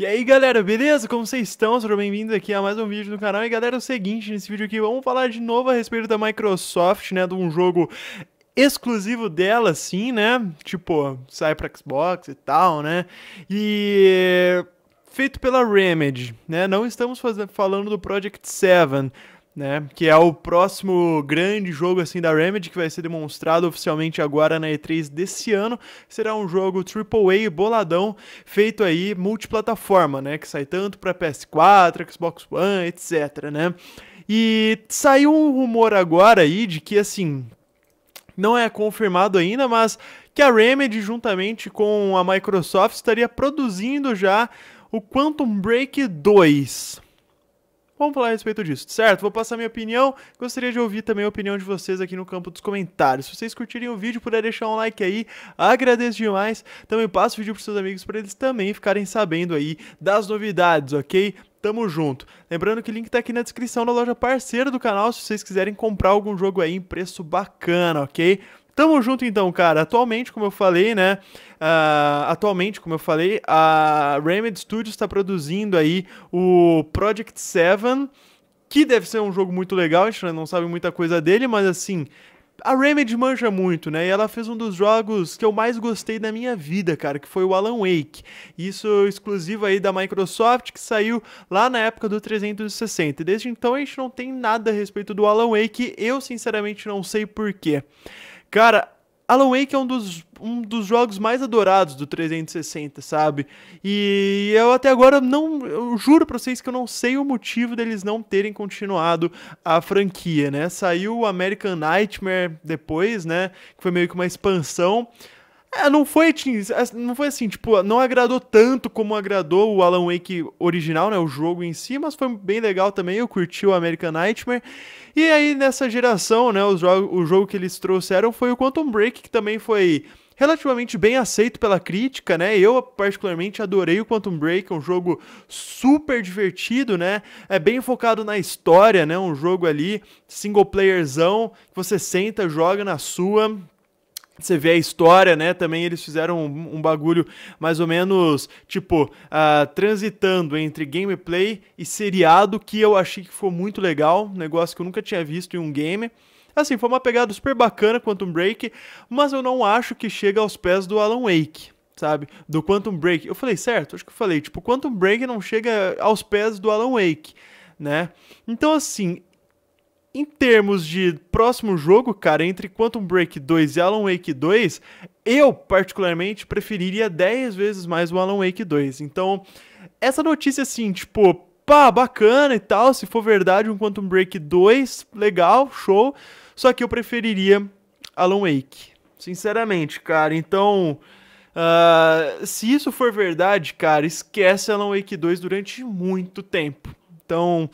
E aí galera, beleza? Como vocês estão? Sejam bem-vindos aqui a mais um vídeo no canal. E galera, é o seguinte, nesse vídeo aqui vamos falar de novo a respeito da Microsoft, né, de um jogo exclusivo dela, sim, né, tipo, sai pra Xbox e tal, né, e feito pela Remedy, né, não estamos falando do Project 7, né? Que é o próximo grande jogo assim da Remedy que vai ser demonstrado oficialmente agora na E3 desse ano. Será um jogo AAA boladão, feito aí multiplataforma, né? Que sai tanto para PS4, Xbox One, etc, né? E saiu um rumor agora aí de que assim, não é confirmado ainda, mas que a Remedy juntamente com a Microsoft estaria produzindo já o Quantum Break 2 Vamos falar a respeito disso, certo? Vou passar minha opinião. Gostaria de ouvir também a opinião de vocês aqui no campo dos comentários. Se vocês curtirem o vídeo, puder deixar um like aí, agradeço demais. Também passo o vídeo para seus amigos para eles também ficarem sabendo aí das novidades, ok? Tamo junto. Lembrando que o link tá aqui na descrição da loja parceira do canal, se vocês quiserem comprar algum jogo aí em preço bacana, ok? Tamo junto então, cara. Atualmente, como eu falei, né? Uh, atualmente, como eu falei, a Remedy Studios está produzindo aí o Project 7, que deve ser um jogo muito legal, a gente não sabe muita coisa dele, mas assim, a Remedy manja muito, né? E ela fez um dos jogos que eu mais gostei da minha vida, cara, que foi o Alan Wake. Isso exclusivo aí da Microsoft, que saiu lá na época do 360. E desde então a gente não tem nada a respeito do Alan Wake, eu sinceramente não sei porquê. Cara, Alan Wake é um dos, um dos jogos mais adorados do 360, sabe? E eu até agora não. Eu juro pra vocês que eu não sei o motivo deles não terem continuado a franquia, né? Saiu o American Nightmare depois, né? Que foi meio que uma expansão. É, não foi, é, não foi assim, tipo, não agradou tanto como agradou o Alan Wake original, né, o jogo em si, mas foi bem legal também, eu curti o American Nightmare. E aí, nessa geração, né, o jogo, o jogo que eles trouxeram foi o Quantum Break, que também foi relativamente bem aceito pela crítica, né? Eu particularmente adorei o Quantum Break, é um jogo super divertido, né? É bem focado na história, né? Um jogo ali single playerzão, que você senta, joga na sua, você vê a história, né? Também eles fizeram um, um bagulho mais ou menos tipo uh, transitando entre gameplay e seriado que eu achei que foi muito legal, negócio que eu nunca tinha visto em um game. Assim, foi uma pegada super bacana Quantum Break, mas eu não acho que chega aos pés do Alan Wake sabe? Do Quantum Break. Eu falei certo? Acho que eu falei. Tipo, Quantum Break não chega aos pés do Alan Wake, né? Então, assim, em termos de próximo jogo, cara, entre Quantum Break 2 e Alan Wake 2, eu particularmente preferiria 10 vezes mais o Alan Wake 2. Então, essa notícia assim, tipo, pá, bacana e tal, se for verdade um Quantum Break 2, legal, show. Só que eu preferiria Alan Wake. Sinceramente, cara. Então, uh, se isso for verdade, cara, esquece Alan Wake 2 durante muito tempo. Então,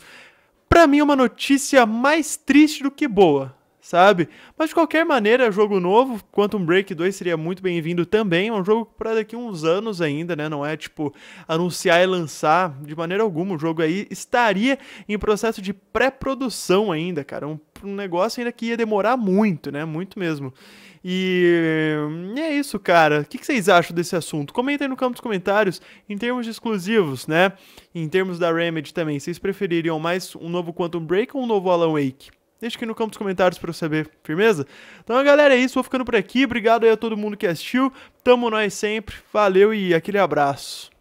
para mim, é uma notícia mais triste do que boa sabe? Mas de qualquer maneira, jogo novo, Quantum Break 2 seria muito bem-vindo também. É um jogo para daqui uns anos ainda, né? Não é tipo anunciar e lançar de maneira alguma. O jogo aí estaria em processo de pré-produção ainda, cara. Um, um negócio ainda que ia demorar muito, né? Muito mesmo. E é isso, cara. O que vocês acham desse assunto? Comentem no campo dos comentários em termos de exclusivos, né? Em termos da Remedy também. Vocês prefeririam mais um novo Quantum Break ou um novo Alan Wake? Deixa aqui no campo dos comentários para eu saber, firmeza? Então, galera, é isso. Vou ficando por aqui. Obrigado aí a todo mundo que assistiu. Tamo nós sempre. Valeu e aquele abraço.